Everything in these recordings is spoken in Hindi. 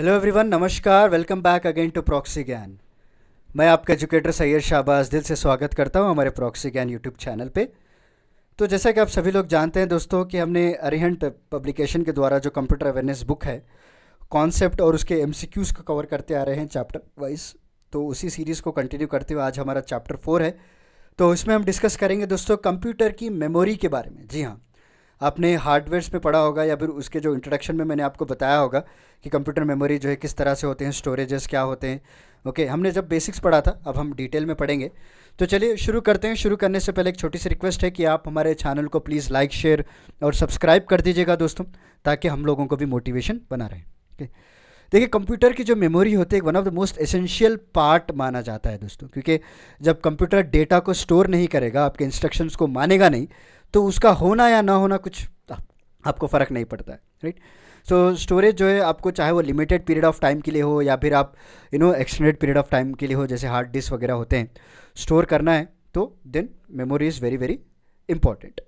हेलो एवरीवन नमस्कार welcome back again to proxy Gyan मैं आपका एजुकेटर सैयद शाहबाज दिल से स्वागत करता हूं हमारे प्रॉक्सी ज्ञान यूट्यूब चैनल पे तो जैसा कि आप सभी लोग जानते हैं दोस्तों कि हमने अरिहंट पब्लिकेशन के द्वारा जो कंप्यूटर अवेयरनेस बुक है कॉन्सेप्ट और उसके एम को कवर करते आ रहे हैं चैप्टर वाइज तो उसी सीरीज़ को कंटिन्यू करते हुए आज हमारा चैप्टर फोर है तो इसमें हम डिस्कस करेंगे दोस्तों कंप्यूटर की मेमोरी के बारे में जी हाँ आपने हार्डवेयर्स पे पढ़ा होगा या फिर उसके जो इंट्रोडक्शन में मैंने आपको बताया होगा कि कंप्यूटर मेमोरी जो है किस तरह से होते हैं स्टोरेजेस क्या होते हैं ओके okay, हमने जब बेसिक्स पढ़ा था अब हम डिटेल में पढ़ेंगे तो चलिए शुरू करते हैं शुरू करने से पहले एक छोटी सी रिक्वेस्ट है कि आप हमारे चैनल को प्लीज़ लाइक शेयर और सब्सक्राइब कर दीजिएगा दोस्तों ताकि हम लोगों को भी मोटिवेशन बना रहे ओके okay. देखिए कंप्यूटर की जो मेमोरी होती है one of the most essential part माना जाता है दोस्तों क्योंकि जब कंप्यूटर डेटा को स्टोर नहीं करेगा आपके इंस्ट्रक्शंस को मानेगा नहीं तो उसका होना या ना होना कुछ आपको फ़र्क नहीं पड़ता है राइट सो स्टोरेज जो है आपको चाहे वो लिमिटेड पीरियड ऑफ टाइम के लिए हो या फिर आप you know extended period of time के लिए हो जैसे हार्ड डिस्क वगैरह होते हैं स्टोर करना है तो then memory is very very important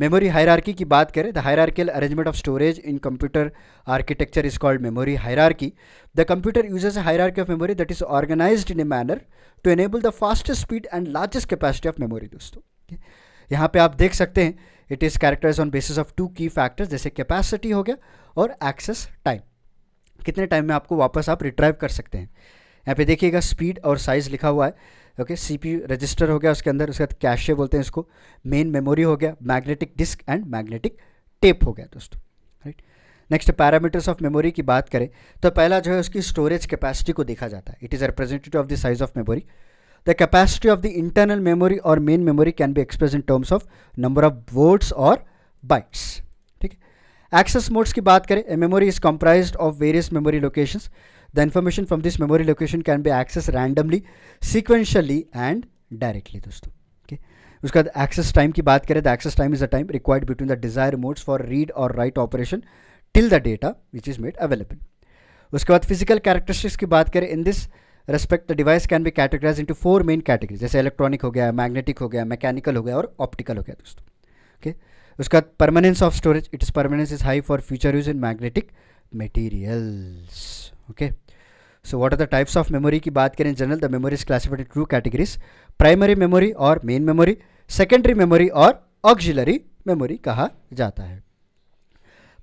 memory hierarchy की बात करें the hierarchical arrangement of storage in computer architecture is called memory hierarchy the computer uses hierarchy of memory that is organized in a manner to enable the fastest speed and largest capacity of memory दोस्तों okay? यहाँ पे आप देख सकते हैं it is characterize on basis of two key factors जैसे कैपेसिटी हो गया और एक्सेस टाइम कितने टाइम में आपको वापस आप रिट्राइव कर सकते हैं यहाँ पे देखिएगा स्पीड और साइज़ लिखा हुआ है ओके सी पी रजिस्टर हो गया उसके अंदर उसके बाद कैशे बोलते हैं इसको मेन मेमोरी हो गया magnetic disk and magnetic tape हो गया दोस्तों right next parameters of memory की बात करें तो पहला जो है उसकी स्टोरेज कैपेसिटी को देखा जाता है it is representative of the size of memory the capacity of the internal memory or main memory can be expressed in terms of number of words or bytes access modes ki baat kare, a memory is comprised of various memory locations the information from this memory location can be accessed randomly sequentially and directly dosto okay access time ki baat kare, the access time is the time required between the desired modes for read or write operation till the data which is made available uske baad physical characteristics ki baat kare, in this respect the device can be categorize into four main category जैसे इलेक्ट्रॉनिक हो गया मैग्नेटिक हो गया मैकेनिकल हो गया और ऑप्टिकल हो गया दोस्तों ओके okay? उसका permanence of storage is permanence is high for future use in magnetic materials okay so what are the types of memory की बात करें general the memory is classified two categories primary memory और मेन मेमोरी सेकेंडरी मेमोरी और ऑक्जिलरी मेमोरी कहा जाता है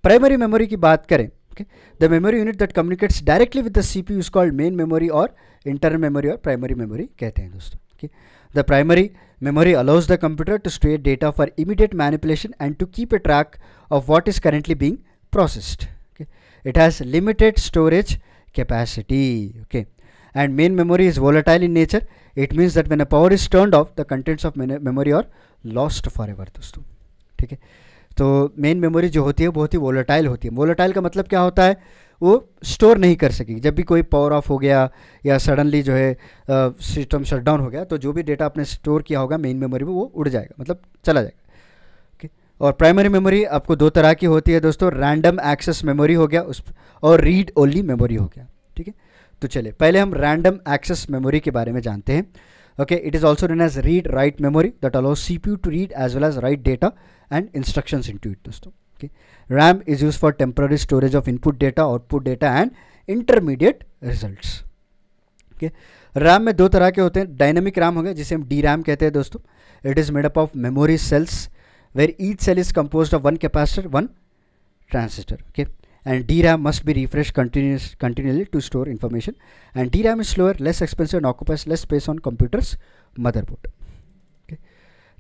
प्राइमरी मेमोरी की बात करें Okay. The memory unit that communicates directly with the CPU is called main memory or internal memory or primary memory कहते हैं दोस्तों okay. The primary memory allows the computer to store data for immediate manipulation and to keep a track of what is currently being processed. Okay. It has limited storage capacity. Okay. And main memory is volatile in nature. It means that when a power is turned off, the contents of memory are lost forever. दोस्तों ठीक है तो मेन मेमोरी जो होती है बहुत ही वोलेटाइल होती है वोलेटाइल का मतलब क्या होता है वो स्टोर नहीं कर सकेगी जब भी कोई पावर ऑफ हो गया या सडनली जो है सिस्टम शटडाउन हो गया तो जो भी डेटा आपने स्टोर किया होगा मेन मेमोरी में वो उड़ जाएगा मतलब चला जाएगा okay. और प्राइमरी मेमोरी आपको दो तरह की होती है दोस्तों रैंडम एक्सेस मेमोरी हो गया उस और रीड ओनली मेमोरी हो गया ठीक है तो चलिए पहले हम रैंडम एक्सेस मेमोरी के बारे में जानते हैं Okay, it is also known as read-write memory that allows CPU to read as well as write data and instructions into it. dosto Okay. RAM is used for temporary storage of input data, output data and intermediate results. Okay. ram mein do tarah ke hote hain dynamic ram honge jise hum dram kehte hain dosto it is made up of memory cells where each cell is composed of one capacitor one transistor okay and DRAM must be refreshed continuous, continually to store information and DRAM is slower, less expensive and occupies less space on computers motherboard. Okay.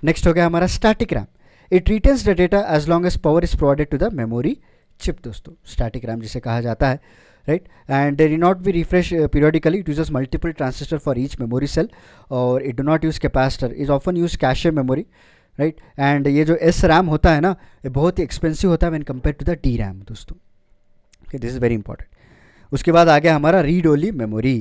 Next okay, our static RAM. It retains the data as long as power is provided to the memory chip दोस्तों static RAM is कहा जाता है right and they do not be refreshed uh, periodically it uses multiple transistor for each memory cell or it do not use capacitor it often use cache memory right and ये जो एस रैम होता है ना ये बहुत ही एक्सपेंसिव होता है when compared to the D RAM दोस्तों okay this is very important उसके बाद आ गया हमारा रीड ओली मेमोरी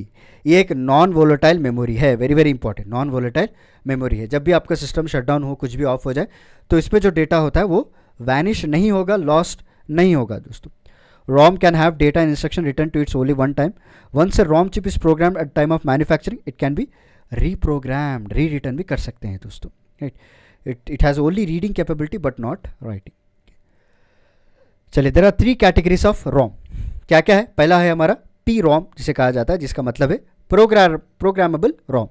ये एक नॉन वोलेटाइल मेमोरी है very very important non volatile memory है जब भी आपका सिस्टम शटडाउन हो कुछ भी ऑफ हो जाए तो इस पर जो डेटा होता है वो वैनिश नहीं होगा लॉस्ट नहीं होगा दोस्तों ROM can have data instruction written to its only one time once ROM chip is program at time of manufacturing it can be reprogrammed rewritten भी कर सकते हैं दोस्तों right it it has only reading capability but not writing चलिए there are three categories of ROM क्या क्या है पहला है हमारा पी रोम जिसे कहा जाता है जिसका मतलब है program programmable ROM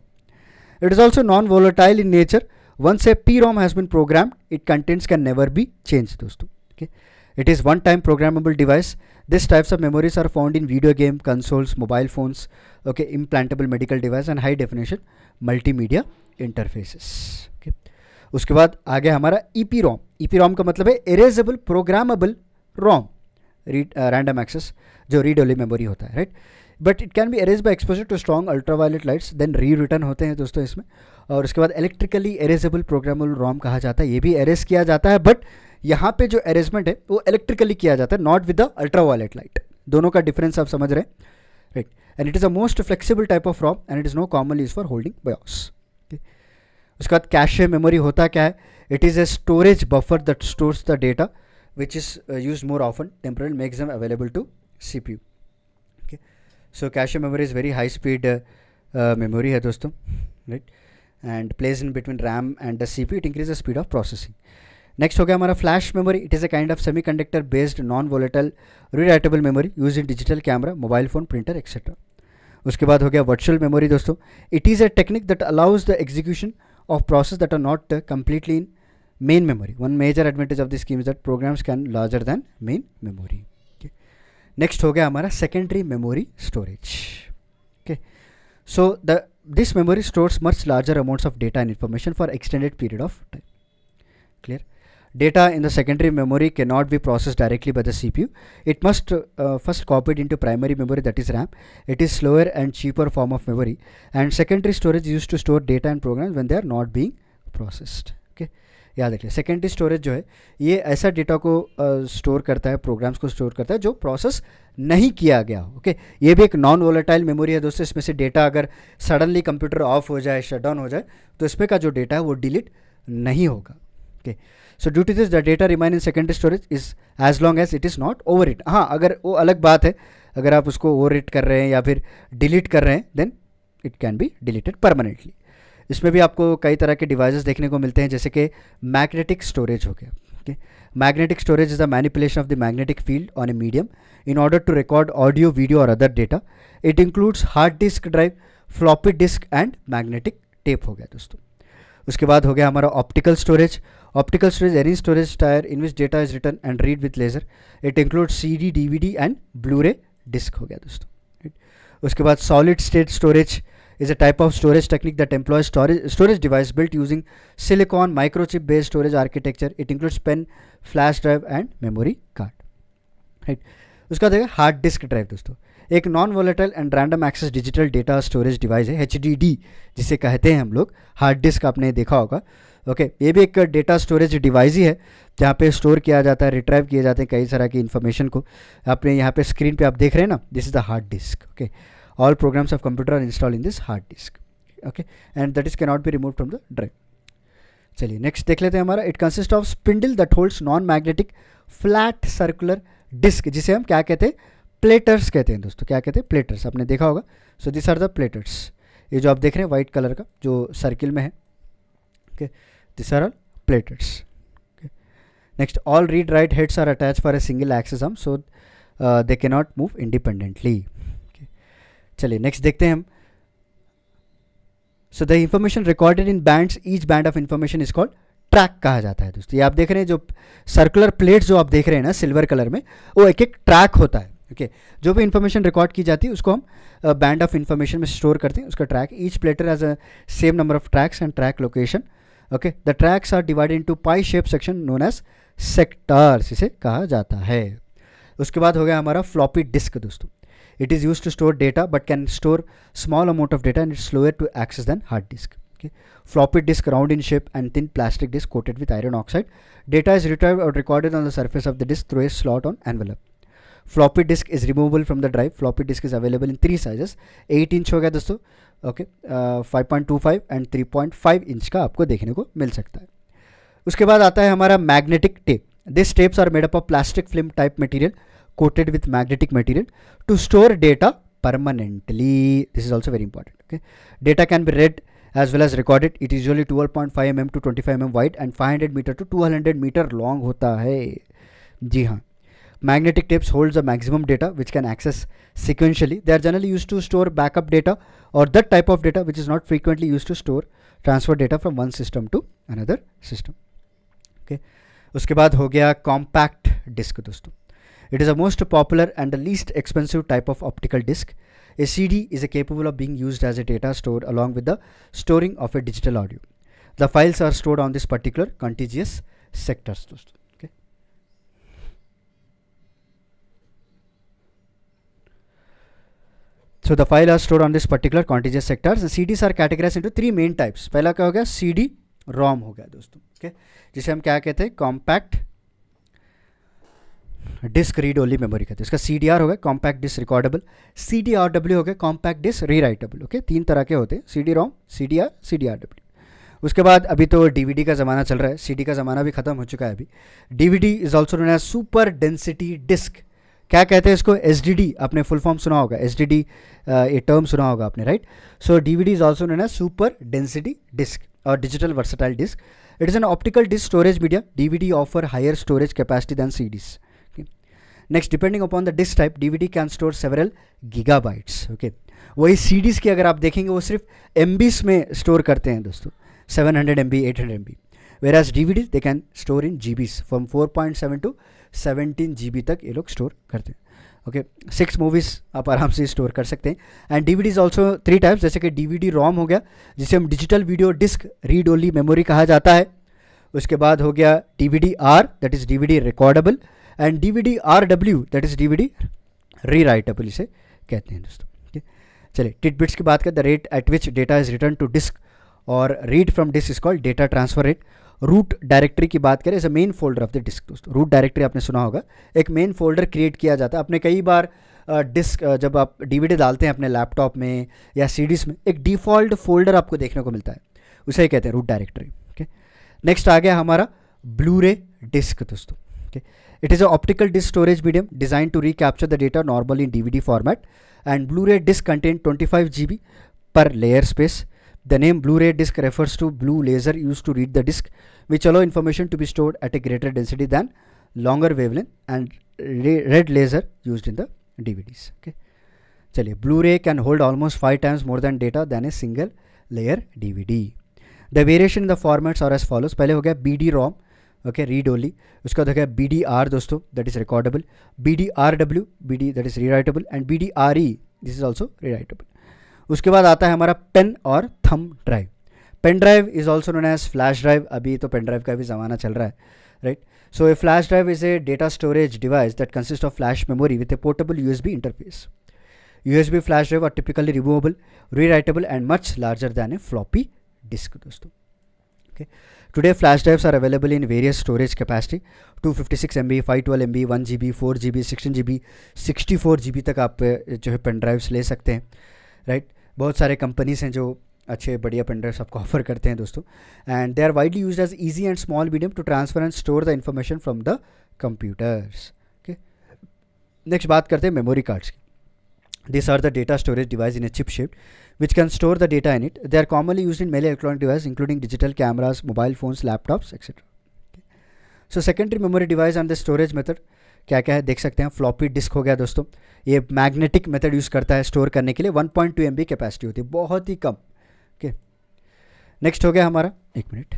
it is also non volatile in nature once a P ROM has been program it contents can never be change दोस्तों okay it is one time programmable device this types of memories are found in video game consoles mobile phones okay implantable medical device and high definition multimedia interfaces interfaces उसके बाद आगे हमारा E P ROM E P ROM का मतलब है erasable programmable ROM read random access जो रीड ओली मेमोरी होता है right but it can be erase by exposure to strong ultraviolet lights then rewritten होते हैं दोस्तों इसमें और उसके बाद इलेक्ट्रिकली एरेजेबल प्रोग्रामल रॉम कहा जाता है ये भी अरेज किया जाता है बट यहाँ पे जो अरेजमेंट है वो इलेक्ट्रिकली किया जाता है not with the ultraviolet light दोनों का डिफरेंस आप समझ रहे हैं right and it is a most flexible type of ROM and it is no common use for holding BIOS उसके बाद कैशे मेमोरी होता क्या है it is a storage buffer that stores the data which is uh, used more often temporal makes them available to cpu so cache memory is very high speed uh, uh, memory hai right and plays in between ram and the cpu it increases the speed of processing next ho gaya hamara flash memory it is a kind of semiconductor based non volatile rewritable memory used in digital camera mobile phone printer etc uske baad ho gaya virtual memory dosto it is a technique that allows the execution of process that are not uh, completely in main memory. One major advantage of this scheme is that programs can larger than main memory. Okay. Next हो गया हमारा secondary memory storage. Okay. So the this memory stores much larger amounts of data and information for extended period of time. Clear? Data in the secondary memory cannot be processed directly by the CPU. It must uh, first copied into primary memory that is RAM. It is slower and cheaper form of memory and secondary storage used to store data and programs when they are not being processed. Okay. याद रखिए सेकेंडरी स्टोरेज जो है ये ऐसा डेटा को स्टोर uh, करता है प्रोग्राम्स को स्टोर करता है जो प्रोसेस नहीं किया गया ओके okay? ये भी एक नॉन वोलेटाइल मेमोरी है दोस्तों इसमें से डेटा अगर सडनली कंप्यूटर ऑफ हो जाए शट डाउन हो जाए तो इसमें का जो डेटा है वो डिलीट नहीं होगा okay so due to this the data remain in secondary storage is as long as it is not over it हाँ अगर वो अलग बात है अगर आप उसको ओवर कर रहे हैं या फिर डिलीट कर रहे हैं then it can be deleted permanently इसमें भी आपको कई तरह के डिवाइसेस देखने को मिलते हैं जैसे कि मैग्नेटिक स्टोरेज हो गया okay magnetic storage is the manipulation of the magnetic field on a medium in order to record audio video और other data it includes hard disk drive floppy disk and magnetic tape हो गया दोस्तों उसके बाद हो गया हमारा optical storage optical storage any storage tyre in which data is written and read with laser it include C D D V D and blu रे डिस्क हो गया दोस्तों उसके बाद solid state storage is a type of storage technique that employs storage, storage device built using silicon microchip based storage architecture. It includes pen, flash drive and memory card. Right. uska dekha hard disk drive dosto एक non volatile and random access digital data storage device है एच जिसे कहते हैं हम लोग हार्ड डिस्क आपने देखा होगा ओके okay, ये भी एक डेटा स्टोरेज डिवाइस ही है जहाँ पे स्टोर किया जाता है रिट्राइव किए जाते हैं कई तरह की इन्फॉर्मेशन को आपने यहाँ पे स्क्रीन पे आप देख रहे हैं ना this is the hard disk okay all programs of computer are installed in this hard disk okay and that is cannot be removed from the drive चलिए नेक्स्ट देख लेते हैं हमारा it consist of spindle that holds non magnetic flat circular disk जिसे हम क्या कहते हैं प्लेटर्स कहते हैं दोस्तों क्या कहते हैं प्लेटर्स आपने देखा होगा so this are the platters ये जो आप देख रहे हैं वाइट कलर का जो सर्किल में है okay this are all platters next all read write heads are attach for a single access हम so they can not move independently चलिए नेक्स्ट देखते हैं हम so the information recorded in bands each band of information is called track कहा जाता है दोस्तों ये आप देख रहे हैं जो सर्कुलर प्लेट जो आप देख रहे हैं ना सिल्वर कलर में वो एक एक ट्रैक होता है ओके okay. जो भी इंफॉर्मेशन रिकॉर्ड की जाती है उसको हम बैंड ऑफ इंफॉर्मेशन में स्टोर करते हैं उसका track each platter as a same number of tracks and track location okay the tracks are divided into pie shape section known as sectors इसे कहा जाता है उसके बाद हो गया हमारा फ्लॉपी डिस्क दोस्तों It is used to store data but can store small amount of data and it's slower to access than hard disk. Okay. Floppy disk round in shape and thin plastic disk coated with iron oxide. Data is retrieved or recorded on the surface of the disk through a slot on envelope. Floppy disk is removable from the drive. Floppy disk is available in three sizes. 8 inch होगा दोस्तों 5.25 and 3.5 inch five and three point five inch का आपको देखने को मिल सकता है उसके बाद आता है हमारा magnetic tape this tapes are made coated with magnetic material to store data permanently. This is also very important. Okay, Data can be read as well as recorded. It is usually 12.5 mm to 25 mm wide and 500 meter to 200 meter long hota hai ji ha Magnetic tapes holds the maximum data which can access sequentially. They are generally used to store backup data or that type of data which is not frequently used to store transfer data from one system to another system. Okay. uske baad ho gaya compact disk दोस्तों It is the most popular and the least expensive type of optical disc. A CD is capable of being used as a data store along with the storing of a digital audio. The files are stored on this particular contiguous sectors. Okay. So the files are stored on this particular contiguous sectors. The CDs are categorized into three main types. First CD ROM होगा दोस्तों, okay? compact disk read only memory कहते हैं इसका सी हो गया compact disk recordable C D R W हो गया compact disk rewritable okay तीन तरह के होते हैं C D ROM C D R C D R W उसके बाद अभी तो डीवीडी का ज़माना चल रहा है सीडी का ज़माना भी ख़त्म हो चुका है अभी DVD is also known as super density disk क्या कहते हैं इसको एस आपने फुल फॉर्म सुना होगा एस ये टर्म सुना होगा आपने right so D V D is also known as super density disk और digital versatile disk it is an optical disk storage media D V D offer higher storage capacity than these next depending upon the disk type DVD can store several gigabytes okay वही सीडीज़ की अगर आप देखेंगे वो सिर्फ एम में स्टोर करते हैं दोस्तों seven hundred M B eight hundred M B whereas D V they can store in G Bs from four point seven to seventeen G B तक ये लोग स्टोर करते हैं ओके सिक्स मूवीज़ आप आराम से स्टोर कर सकते हैं and D V D is also three types जैसे कि डी वी डी रॉम हो गया जिसे हम digital video disk read only memory कहा जाता है उसके बाद हो गया D V D R that is D V D recordable and DVD W that is DVD writable इसे कहते हैं दोस्तों ठीक चलिए टिटबिट्स की बात करें the rate at which data is written to disk और read from disk is called data transfer rate root directory की बात करें is a main folder of the disk दोस्तों रूट डायरेक्टरी आपने सुना होगा एक मेन फोल्डर क्रिएट किया जाता है आपने कई बार डिस्क जब आप डीवीडी डालते हैं अपने लैपटॉप में या सीडीज में एक डिफ़ॉल्ट फोल्डर आपको देखने को मिलता है उसे ही कहते हैं रूट डायरेक्टरी ओके नेक्स्ट आ गया हमारा ब्लू रे डिस्क दोस्तों Okay, It is an optical disc storage medium designed to recapture the data normally in DVD format and Blu-ray disc contain 25 GB per layer space. The name Blu-ray disc refers to blue laser used to read the disc which allow information to be stored at a greater density than longer wavelength and red laser used in the DVDs. Okay. चलिए Blu-ray can hold almost 5 times more than data than a single layer DVD. The variation in the formats are as follows. पहले हो गया BD-ROM ओके रीड ओनली उसका देखा बी डी आर दोस्तों that is recordable B D R W B D that is rewritable and B D R E this is also rewritable उसके बाद आता है हमारा पेन और thumb drive pen drive is also known as flash drive अभी तो पेन ड्राइव का भी ज़माना चल रहा है right so a flash drive is a data storage device that consist of flash memory with a portable U S B interface U S B flash drive are typically removable rewritable and much larger than a floppy disk दोस्तों okay today flash drives are available in various storage capacity 256 MB 512 MB 1 GB 4 GB 16 GB 64 GB तक आप जो है पेन ड्राइव्स ले सकते हैं राइट right? बहुत सारे कंपनीज हैं जो अच्छे बढ़िया पेन ड्राइव्स आपको ऑफर करते हैं दोस्तों and they are widely use as easy and small medium to transfer and store the information from the computers okay next बात करते हैं मेमोरी कार्ड्स की These are the data storage device in a chip shaped which can store the data in it. They are commonly used in many electronic devices including digital cameras, mobile phones, laptops, etc. Okay. So secondary memory device and the storage method क्या क्या है देख सकते हैं फ्लॉपी डिस्क हो गया दोस्तों ये मैग्नेटिक मेथड यूज़ करता है स्टोर करने के लिए 1.2 पॉइंट कैपेसिटी होती है बहुत ही कम ओके okay. नेक्स्ट हो गया हमारा एक minute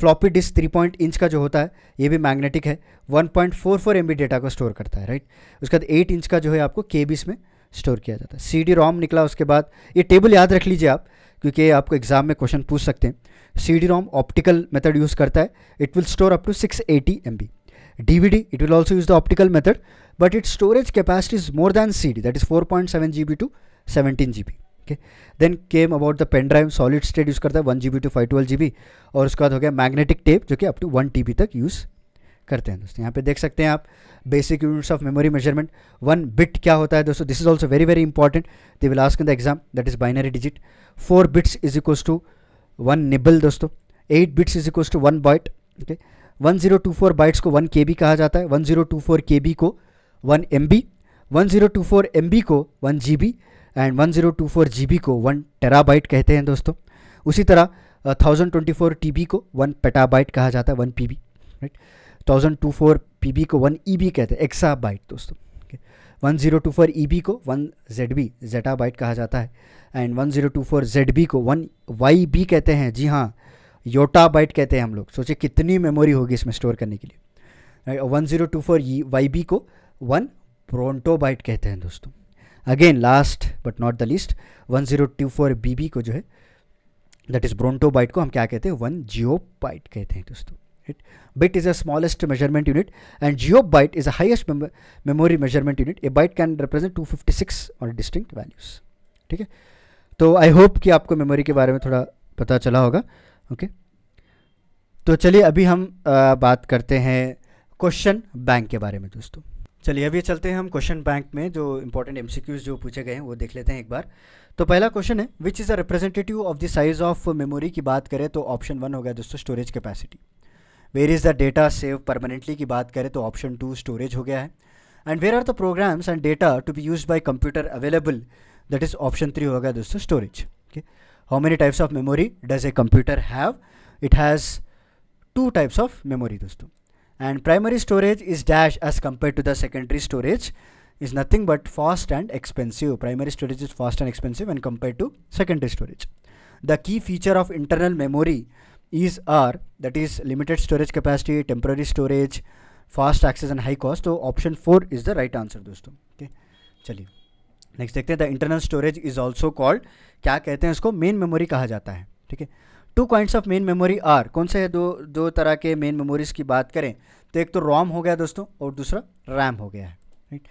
floppy disk three point inch का जो होता है ये भी मैग्नेटिक है one point four four M B data को स्टोर करता है राइट उसके बाद एट इंच का जो है आपको के बीस में स्टोर किया जाता है सी डी रोम निकला उसके बाद ये टेबल याद रख लीजिए आप क्योंकि आपको एग्जाम में क्वेश्चन पूछ सकते हैं C D ROM optical method use करता है it will store up to six eighty M B V D it will also use the optical method but it storage capacity is more than C D that is four point seven G B to seventeen G B okay then came about the pen drive solid state use करता है one G B to five twelve G B और उसके बाद हो गया मैग्नेटिक टेप जो कि up to one T B तक यूज़ करते हैं दोस्तों यहाँ पे देख सकते हैं आप basic units of memory measurement one bit क्या होता है दोस्तों this is also very very important they will ask in the exam that is binary digit four bits is equals to one nibble दोस्तों eight bits is equals to one byte okay one zero two four bytes को वन के बी कहा जाता है one zero two four K B को one M B one zero two four M B को one G B and one zero two G B को टेरा टेराबाइट कहते हैं दोस्तों उसी तरह thousand twenty four T B को वन पेटाबाइट कहा जाता है one P B right thousand two four P B को वन ई बी कहते हैं एक्सा बाइट दोस्तों one zero two four E B को one Z B zettabyte कहा जाता है and one zero two four Z B को वन वाई बी कहते हैं जी हाँ योटा बाइट कहते हैं हम लोग सोचिए कितनी मेमोरी होगी इसमें स्टोर करने के लिए one zero two four Y B को वन प्रोंटो बाइट कहते हैं दोस्तों again last but not the least one zero two four B B को जो है दैट इज ब्रोंटो बाइट को हम क्या कहते हैं वन जियो बाइट कहते हैं दोस्तों right bit is a smallest measurement unit and geo byte is a highest memory measurement unit a byte can represent two fifty six on distinct values ठीक है तो आई होप कि आपको मेमोरी के बारे में थोड़ा पता चला होगा ओके तो चलिए अभी हम बात करते हैं क्वेश्चन बैंक के बारे में दोस्तों चलिए अभी चलते हैं हम क्वेश्चन बैंक में जो इंपॉर्टेंट एमसीक्यूज जो पूछे गए हैं वो देख लेते हैं एक बार तो पहला क्वेश्चन है which is a representative of the size of memory की बात करें तो ऑप्शन वन हो गया दोस्तों storage capacity where is the data save permanently की बात करें तो ऑप्शन टू स्टोरेज हो गया है and where are the programs and data to be use by computer available that is option three होगा दोस्तों storage okay how many types of memory does a computer have it has two types of memory दोस्तों and primary storage is dash as compared to the secondary storage is nothing but fast and expensive. Primary storage is fast and expensive when compared to secondary storage. The key feature of internal memory is R that is limited storage capacity, temporary storage, fast access and high cost. So option 4 is the right answer दोस्तों okay? चलिए Next, देखते The internal storage is also called क्या कहते हैं इसको Main memory कहा जाता है ठीक है two kinds of main memory are कौन से है दो दो तरह के मेन मेमोरीज की बात करें तो एक तो रोम हो गया दोस्तों और दूसरा रैम हो गया है राइट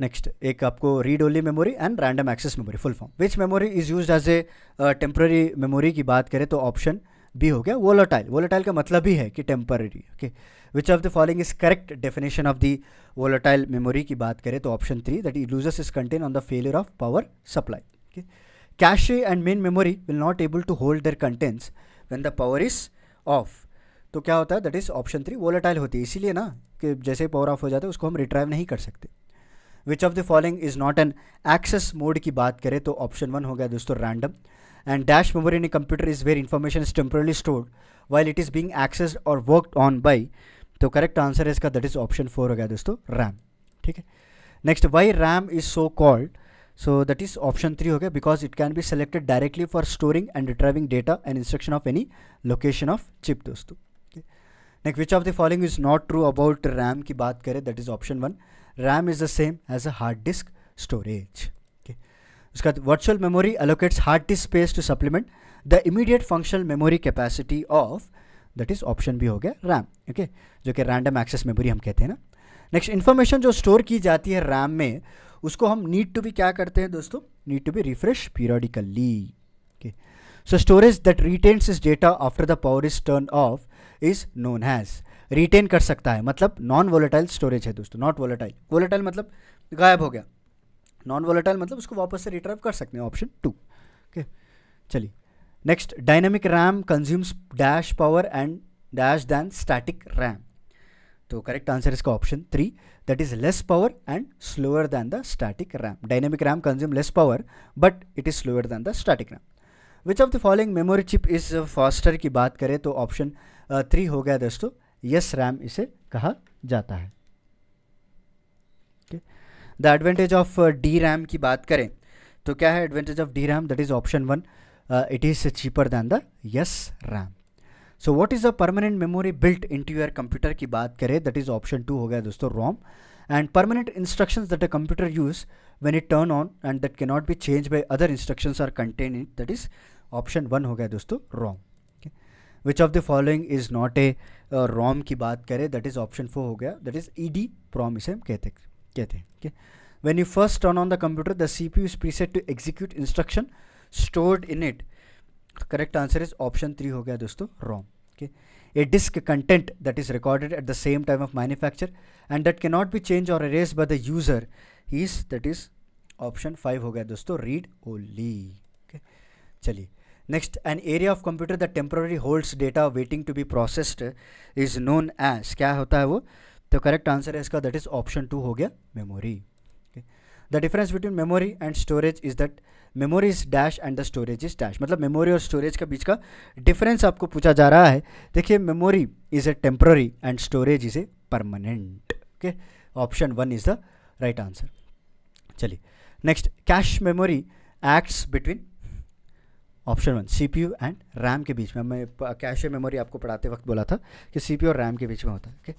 नेक्स्ट एक आपको read only memory and random access memory full form which memory is use as a temporary memory की बात करें तो ऑप्शन बी हो गया वोलाटाइल वोलाटाइल का मतलब ही है कि temporary okay which of the following is correct definition of the volatile memory की बात करें तो option three that it looses is content on the failure of power supply okay cache and main memory will not able to hold their contents when the power is off तो क्या होता है that is option three volatile होती है इसीलिए ना कि जैसे पावर ऑफ हो जाता है उसको हम रिट्राइव नहीं कर सकते which of the following is not an access mode की बात करें तो ऑप्शन वन हो गया दोस्तों random and dash memory in computer is where information is temporarily stored while it is being access और वर्कड ऑन बाई तो करेक्ट आंसर है इसका दैट इज़ ऑप्शन फोर हो गया दोस्तों रैम ठीक है next why RAM is so called so So is option three हो गया because it can be selected directly for storing and retrieving data and instruction of any location of chip दोस्तों next which of the following is not true about RAM की बात करें that is option one RAM is the same as a hard disk storage उसके बाद virtual memory allocates hard disk space to supplement the immediate functional memory capacity of that is option भी हो गया रैम ओके जो कि रैंडम एक्सेस मेमोरी हम कहते हैं ना नेक्स्ट इन्फॉर्मेशन जो स्टोर की जाती है रैम में उसको हम नीड टू भी क्या करते हैं दोस्तों need to be refresh periodically so storage that retains its data after the power is turn off is known has retain कर सकता है मतलब नॉन वोलेटाइल स्टोरेज है दोस्तों नॉट वोलेटाइल वोलेटाइल मतलब गायब हो गया नॉन वोलेटाइल मतलब उसको वापस से रिट्राइव कर सकते हैं ऑप्शन टू ओके चलिए next dynamic RAM consumes dash power and dash than static RAM तो करेक्ट आंसर इसका option three that is less power and slower than the static RAM. Dynamic RAM consumes less power but it is slower than the static RAM. Which of the following memory chip is faster की बात करें तो ऑप्शन थ्री uh, हो गया दोस्तों यस रैम इसे कहा जाता है the advantage of D RAM की बात करें तो क्या है advantage of D RAM that is option one it is cheaper than the S RAM so what is a permanent memory built into your computer की बात करें दैट इज़ ऑप्शन टू हो गया दोस्तों ROM and permanent instructions that a computer use when it turn on and that can not be change by other instructions are contain in that is option one हो गया दोस्तों ROM which of the following is not a ROM की बात करें दैट इज़ ऑप्शन फोर हो गया that is E D PROM इसे हम कहते कहते हैं okay? When you first turn on the computer, the CPU is preset to execute instruction stored in it correct answer is option three हो गया दोस्तों wrong okay a disk content that is recorded at the same time of manufacture and that can not be change और अरेज बाय द यूजर ही is that is option five हो गया दोस्तों रीड ओनली ओके चलिए next an area of computer that temporary holds data waiting to be processed is known as क्या होता है वो तो करेक्ट आंसर है इसका दैट इज ऑप्शन टू हो गया memory okay the difference between memory and storage is that memory is dash and the storage is dash मतलब मेमोरी और स्टोरेज के बीच का डिफरेंस आपको पूछा जा रहा है देखिए memory is a temporary and storage is a permanent okay option one is the right answer चलिए next cache memory acts between option one C and RAM के बीच में मैं कैश मेमोरी आपको पढ़ाते वक्त बोला था कि सी और रैम के बीच में होता है okay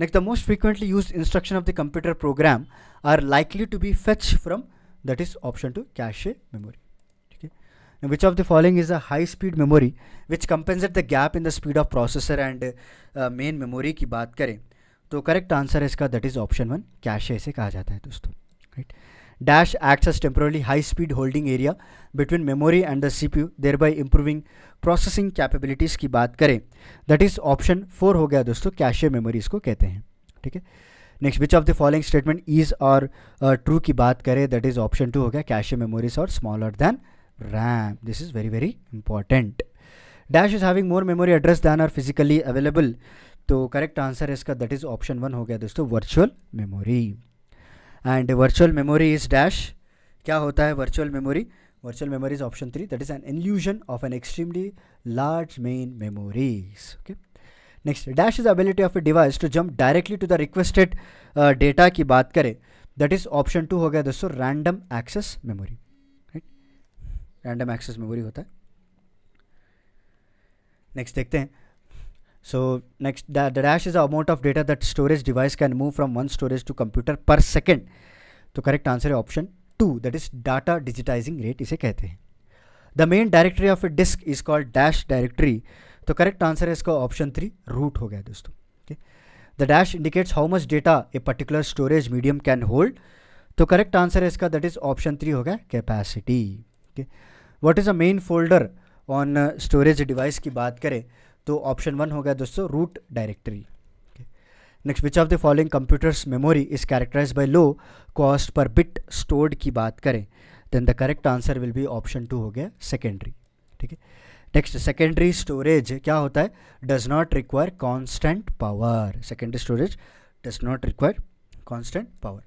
next the most frequently use instruction of the computer program are likely to be fetch from that is option two cache memory okay now which of the following is a high speed memory which compensates the gap in the speed of processor and uh, main memory की बात करें तो करेक्ट आंसर है इसका that is option one cache इसे कहा जाता है दोस्तों right dash acts as temporarily high speed holding area between memory and the C P U there by improving processing capabilities की बात करें दैट इज़ ऑप्शन फोर हो गया दोस्तों कैशे मेमोरी इसको कहते हैं ठीक है next which of the following statement is और ट्रू की बात करें दैट इज ऑप्शन टू हो गया कैश मेमोरीज और smaller than RAM this is very very important dash is having more memory address than are physically available तो करेक्ट आंसर है इसका दैट इज़ ऑप्शन वन हो गया दोस्तों virtual memory and virtual memory is dash क्या होता है virtual memory virtual memory is option three that is an illusion of an extremely large main memories okay next dash is ability of a device to jump directly to the requested data की बात करें दैट इज ऑप्शन टू हो गया दोस्तों random access memory right random access memory होता है नेक्स्ट देखते हैं so next the dash is amount of data that storage device can move from one storage to computer per second तो करेक्ट आंसर है option two that is data digitizing rate इसे कहते हैं the main directory of a disk is called dash directory तो करेक्ट आंसर है इसका ऑप्शन थ्री रूट हो गया दोस्तों okay the dash indicates how much data a particular storage medium can hold तो करेक्ट आंसर है इसका दैट इज ऑप्शन थ्री हो गया capacity okay what is a main folder on storage device की बात करें तो ऑप्शन वन हो गया दोस्तों root directory next which of the following computers memory is characterize by low cost per bit stored की बात करें then the correct answer will be option two हो गया सेकेंडरी ठीक है नेक्स्ट सेकेंडरी स्टोरेज क्या होता है does not require constant power secondary storage does not require constant power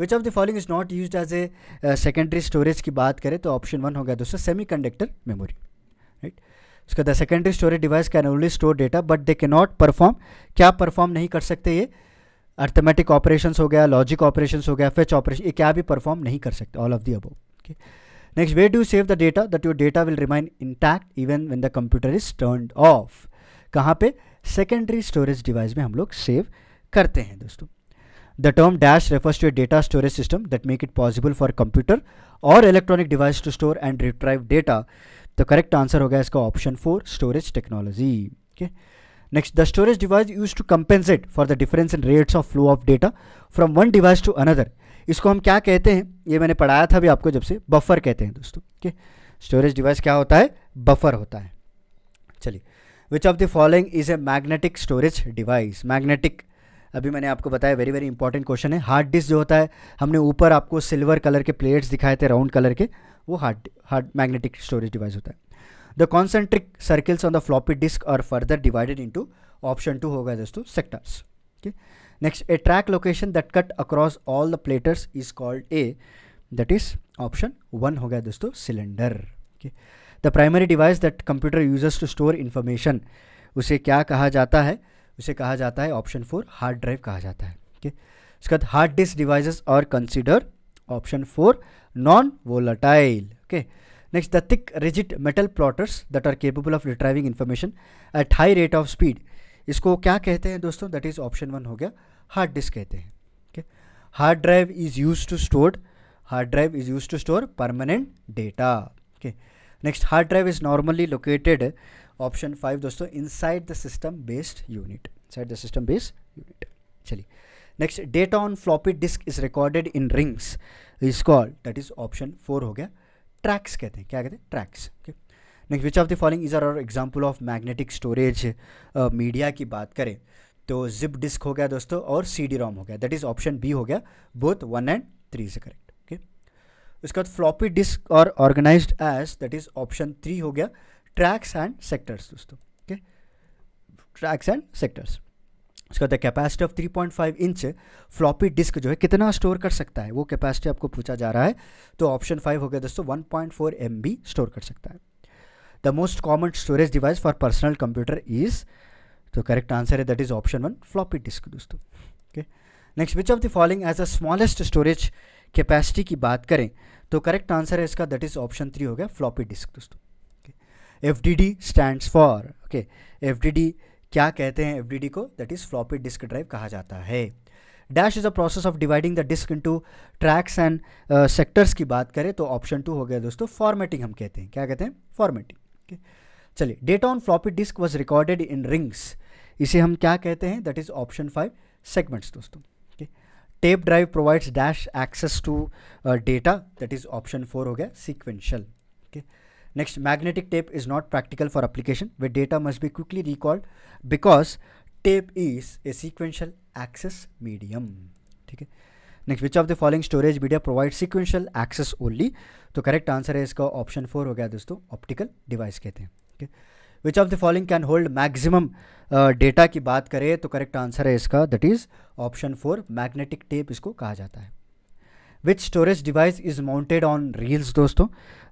which of the following is not use as a secondary storage की बात करें तो ऑप्शन वन हो गया दोस्तों सेमी कंडक्टर मेमोरी राइट उसके बाद secondary storage device can only store data but they can not perform क्या परफॉर्म नहीं कर सकते ये अर्थमेटिक ऑपरेशन हो गया लॉजिक ऑपरेशन हो गया फिच ऑपरेशन ये क्या भी परफॉर्म नहीं कर सकते all of the above okay Next, where do you save the data that your data will remain intact even when the computer is turned off? कहाँ पे secondary storage device में हम लोग save करते हैं दोस्तों The term dash refers to a data storage system that make it possible for computer or electronic device to store and retrieve data. The correct answer होगा इसका option four storage technology. Okay. Next, the storage device used to compensate for the difference in rates of flow of data from one device to another. इसको हम क्या कहते हैं ये मैंने पढ़ाया था भी आपको जब से बफर कहते हैं दोस्तों ठीक है स्टोरेज डिवाइस क्या होता है बफर होता है चलिए which of the following is a magnetic storage device magnetic अभी मैंने आपको बताया वेरी वेरी इंपॉर्टेंट क्वेश्चन है हार्ड डिस्क जो होता है हमने ऊपर आपको सिल्वर कलर के प्लेट्स दिखाए थे राउंड कलर के वो hard hard magnetic storage device होता है the concentric circles on the floppy disk are further divided into option two होगा दोस्तों सेक्टर्स ठीक है next a track location that cut across all the platters is called a that is option one हो गया दोस्तों cylinder okay the primary device that computer users to store information उसे क्या कहा जाता है उसे कहा जाता है ऑप्शन फोर हार्ड ड्राइव कहा जाता है ओके उसके बाद hard disk devices are consider option four non volatile okay next the thick rigid metal plotters that are capable of retrieving information at high rate of speed इसको क्या कहते हैं दोस्तों दैट इज़ ऑप्शन वन हो गया हार्ड डिस्क कहते हैं ठीक hard drive is use to store hard drive is use to store permanent data okay next hard drive is normally located option five दोस्तों inside the system based unit side the system based unit चलिए next data on floppy disk is recorded in rings is called that is option four हो गया ट्रैक्स कहते हैं क्या कहते हैं tracks okay okay? Next which of the following is are example of magnetic storage media की बात करें तो जिप डिस्क हो गया दोस्तों और सी डी रॉम हो गया दैट इज़ ऑप्शन बी हो गया बोथ वन एंड थ्री से करेक्ट ओके उसके बाद floppy disk are organize as that is option three हो गया ट्रैक्स एंड सेक्टर्स दोस्तों ओके ट्रैक्स एंड सेक्टर्स उसके बाद capacity of 3.5 inch floppy disk जो है कितना स्टोर कर सकता है वो कैपेसिटी आपको पूछा जा रहा है तो ऑप्शन फाइव हो गया दोस्तों 1.4 बी स्टोर कर सकता है the most common storage device for personal computer is तो करेक्ट आंसर है that is option one floppy disk दोस्तों okay next which of the following as a smallest storage capacity की बात करें तो करेक्ट आंसर है इसका दैट इज ऑप्शन थ्री हो गया फ्लॉपी डिस्क दोस्तों F D D stand for okay F D D क्या कहते हैं एफ डी डी को that is floppy disk drive कहा जाता है dash is a process of dividing the disk into tracks and sectors की बात करें तो ऑप्शन टू हो गया दोस्तों फॉर्मेटिंग हम कहते हैं क्या कहते हैं फॉर्मेटिंग ओके चलिए data on floppy disk was recorded in rings इसे हम क्या कहते हैं that is option five segments दोस्तों tape drive provides dash access to data that is option four हो गया sequential okay next magnetic tape is not practical for application with data must be quickly record because tape is a sequential access medium ठीक है next which of the following storage media provide sequential access only तो करेक्ट आंसर है इसका ऑप्शन फोर हो गया दोस्तों ऑप्टिकल डिवाइस कहते हैं okay which of the following can hold maximum data की बात करें तो करेक्ट आंसर है इसका that is option four magnetic tape इसको कहा जाता है which storage device is mounted on reels दोस्तों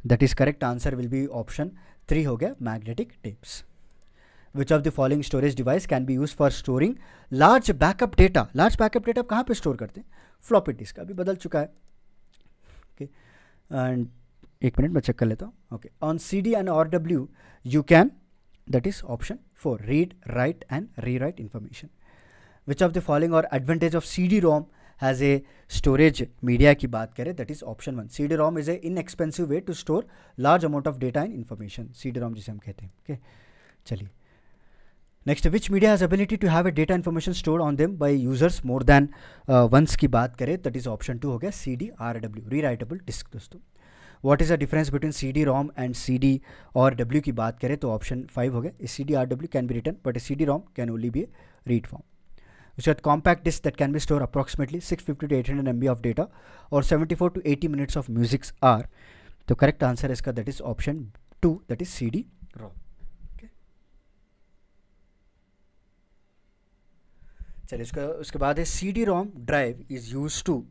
that is correct answer will be option three हो गया magnetic tapes which of the following storage device can be use for storing large backup data large backup data कहाँ पर स्टोर करते हैं फ्लॉपिट डिस्क अभी बदल चुका है ओके okay. एंड एक मिनट मैं चेक कर लेता हूँ okay on C D and R W you can that is option four read write and rewrite information which of the following are advantage of C D ROM has a storage media की बात करें that is option one C D ROM is a inexpensive way to store large amount of data and information C D ROM जिसे हम कहते हैं ओके okay? चलिए next which media has ability to have a data information store on them by users more than once की बात करें दट इज ऑप्शन टू हो गया C D R W rewritable disk दोस्तों what is the difference between C D ROM and C D R W की बात करें तो ऑप्शन फाइव हो गया C D R W can be written but a C D ROM can only be read from can be store approximately six fifty to eight hundred M B of data or seventy four to eighty minutes of musics are तो करेक्ट आंसर इसका that is option two that is C D ROM चलिए उसके उसके बाद है C D ROM drive is use to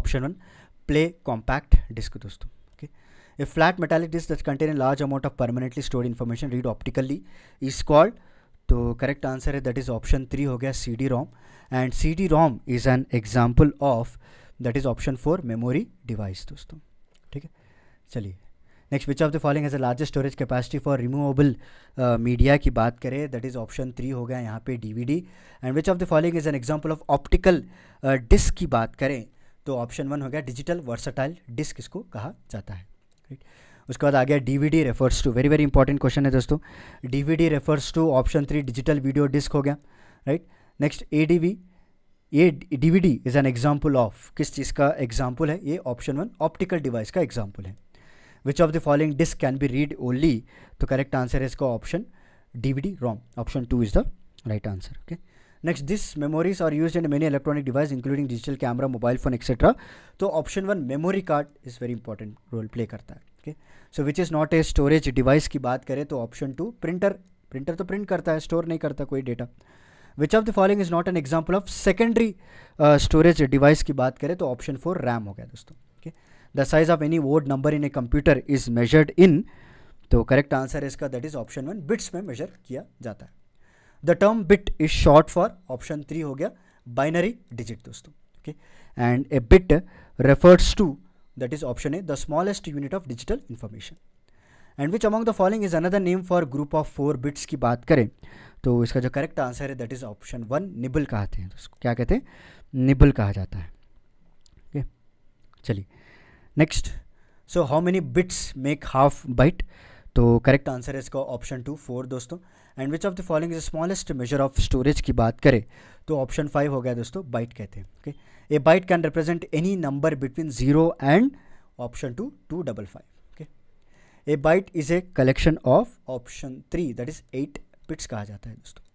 option one play compact disk दोस्तों okay a flat metallic disc that contain a large amount of permanently stored information read optically is called तो करेक्ट आंसर है दैट इज़ ऑप्शन थ्री हो गया C D ROM and C D ROM is an example of that is option four memory device दोस्तों ठीक है चलिए next which of the following as a largest storage capacity for removable media की बात करें दैट इज़ ऑप्शन थ्री हो गया यहाँ पे DVD and which of the following is an example of optical disk की बात करें तो ऑप्शन वन हो गया डिजिटल वर्सटाइल डिस्क इसको कहा जाता है राइट उसके बाद आ गया DVD refers to very very important question है दोस्तों DVD refers to option three digital video disk हो गया राइट नेक्स्ट वी ये DVD is an example of किस चीज़ का एग्जाम्पल है ये ऑप्शन वन ऑप्टिकल डिवाइस का एग्जाम्पल है which of the following disk can be read only तो करेक्ट आंसर है इसका option DVD ROM option two is the right answer okay next this memories are use in many electronic device including digital camera mobile phone etcetera तो option one memory card is very important role play करता है okay so which is not a storage device की बात करें तो ऑप्शन टू प्रिंटर प्रिंटर तो प्रिंट करता है स्टोर नहीं करता कोई data which of the following is not an example of secondary storage device की बात करें तो ऑप्शन फोर रैम हो गया दोस्तों the size of any word number in a computer is measured in तो करेक्ट आंसर है इसका that is option one bits में मेजर किया जाता है the term bit is short for option three हो गया बाइनरी डिजिट दोस्तों okay and a bit refers to that is option A the smallest unit of digital information and which among the following is another name for group of four bits की बात करें तो इसका जो करेक्ट आंसर है that is option one nibble कहते हैं तो क्या कहते हैं निबल कहा जाता है ओके okay? चलिए next so how many bits make half byte तो करेक्ट आंसर है इसका ऑप्शन टू फोर दोस्तों and which of the following is smallest measure of storage की बात करें तो ऑप्शन फाइव हो गया दोस्तों बाइट कहते हैं okay a byte can represent any number between zero and option two two double five okay a byte is a collection of option three that is eight bits कहा जाता है दोस्तों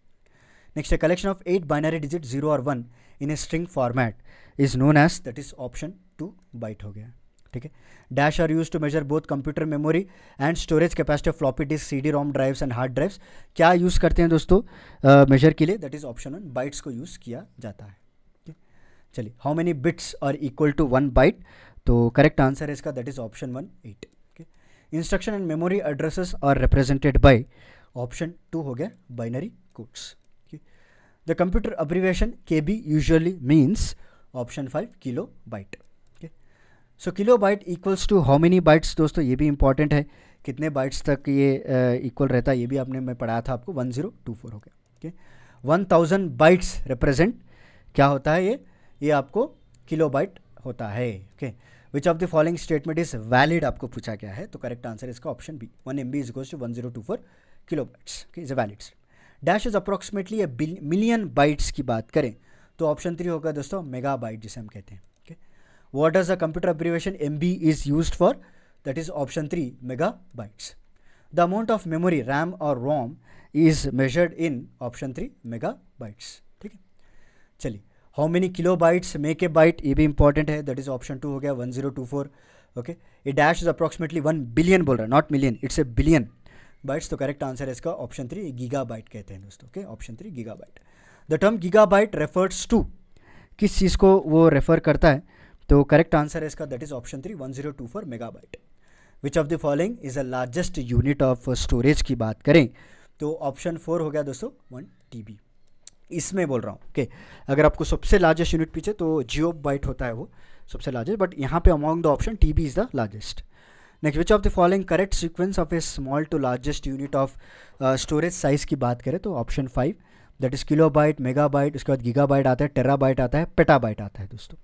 next collection of eight binary digit zero और one in a string format is known as that is option two byte हो गया ठीक है dash are use to measure both computer memory and storage capacity of floppy disk C D ROM drives and hard drives क्या यूज़ करते हैं दोस्तों मेजर uh, के लिए that is option one bytes को यूज़ किया जाता है चलिए how many bits are equal to one byte तो करेक्ट आंसर है इसका that is option one eight instruction and memory addresses are represented by option two हो गया binary codes the computer abbreviation के B usually means option five kilo byte so kilo byte equals to how many bytes दोस्तों ये भी इंपॉर्टेंट है कितने बाइट्स तक ये इक्वल रहता है ये भी आपने मैं पढ़ाया था आपको वन ज़ीरो टू फोर हो गया okay one thousand bytes represent क्या होता है ये ये आपको किलो बाइट होता है okay which of the following statement is valid आपको पूछा गया है तो करेक्ट आंसर इसका option B one M B is goes to one zero two four kilo bytes okay is a valid dash is approximately million bytes की बात करें तो ऑप्शन थ्री होगा दोस्तों मेगा बाइट जिसे हम कहते हैं what does the computer abbreviation MB is used for? That is option 3 megabytes. The amount of memory RAM or ROM is measured in option 3 megabytes. ठीक है चलिए how many kilo bytes make a byte ये भी इंपॉर्टेंट है दैट इज ऑप्शन टू हो गया one zero two four okay ये dash is approximately one billion बोल रहा है not million it's a billion bytes तो करेक्ट आंसर है इसका ऑप्शन थ्री गीगा बाइट कहते हैं दोस्तों okay option three giga byte the term giga byte refers to किस चीज़ को वो रेफर करता है तो करेक्ट आंसर है इसका that is option three one zero two four byte which of the following is the largest unit of storage की बात करें तो ऑप्शन फोर हो गया दोस्तों वन टी इसमें बोल रहा हूँ ओके okay. अगर आपको सबसे लार्जेस्ट यूनिट पीछे तो जियो बाइट होता है वो सबसे लार्जेस्ट बट यहाँ पे among the option T B is the largest next which of the following correct sequence of a small to largest unit of storage size की बात करें तो option five that is kilo byte mega byte उसके बाद गीगा बाइट आता है टेरा बाइट आता है पेटा बाइट आता है दोस्तों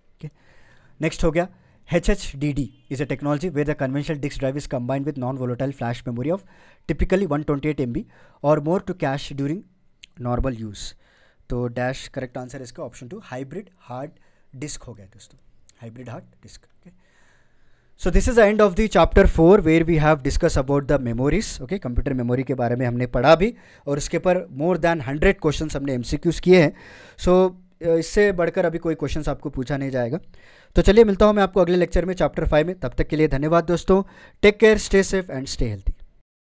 नेक्स्ट हो गया H H D D is a technology where conventional disk drive is combined with non volatile flash memory of typically one twenty eight M B or more to cache during normal use तो डैश करेक्ट आंसर इसका option two hybrid hard disk हो गया दोस्तों hybrid hard disk so this is the end of the chapter four where we have discuss about the memories okay computer memory के बारे में हमने पढ़ा भी और उसके पर मोर देन हंड्रेड क्वेश्चन हमने एम सी क्यूज किए हैं सो so, इससे बढ़कर अभी कोई क्वेश्चन आपको पूछा नहीं जाएगा तो चलिए मिलता हूँ मैं आपको अगले लेक्चर में चैप्टर फाइव में तब तक के लिए धन्यवाद दोस्तों take care stay safe and stay healthy